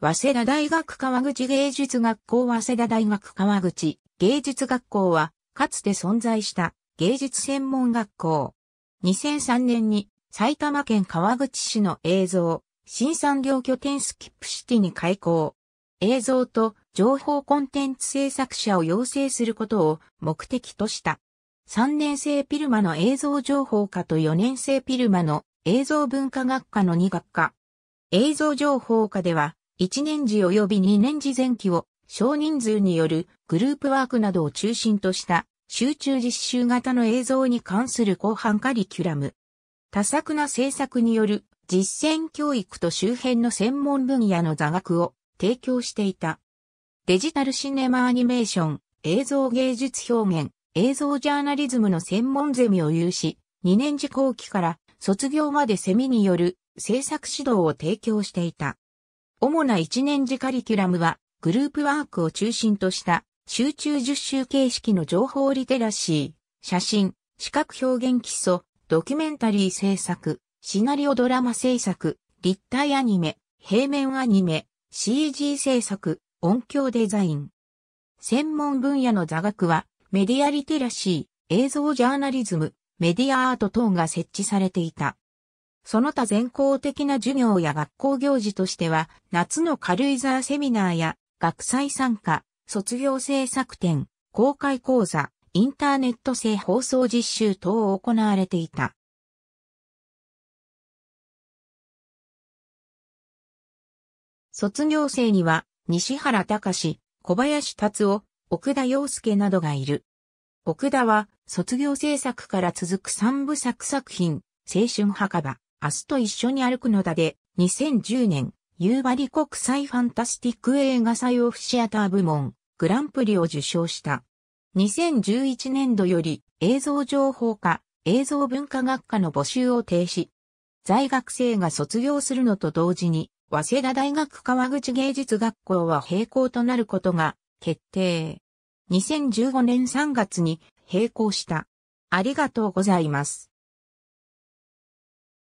早稲田大学川口芸術学校早稲田大学川口芸術学校は、かつて存在した芸術専門学校。2003年に埼玉県川口市の映像、新産業拠点スキップシティに開校。映像と情報コンテンツ制作者を養成することを目的とした。3年生ピルマの映像情報科と4年生ピルマの映像文化学科の2学科。映像情報科では1年時及び2年時前期を少人数によるグループワークなどを中心とした集中実習型の映像に関する後半カリキュラム。多作な政策による実践教育と周辺の専門分野の座学を提供していた。デジタルシネマアニメーション、映像芸術表現、映像ジャーナリズムの専門ゼミを有し、2年時後期から卒業までセミによる制作指導を提供していた。主な1年次カリキュラムは、グループワークを中心とした集中実習形式の情報リテラシー、写真、視覚表現基礎、ドキュメンタリー制作、シナリオドラマ制作、立体アニメ、平面アニメ、CG 制作、音響デザイン。専門分野の座学は、メディアリテラシー、映像ジャーナリズム、メディアアート等が設置されていた。その他全校的な授業や学校行事としては、夏の軽井沢セミナーや、学祭参加、卒業制作展、公開講座、インターネット制放送実習等を行われていた。卒業生には、西原隆、小林達夫、奥田洋介などがいる。奥田は、卒業制作から続く三部作作品、青春墓場、明日と一緒に歩くのだで、2010年、夕張国際ファンタスティック映画祭オフシアター部門、グランプリを受賞した。2011年度より映像情報科、映像文化学科の募集を停止。在学生が卒業するのと同時に、早稲田大学川口芸術学校は並行となることが決定。2015年3月に閉行した。ありがとうございます。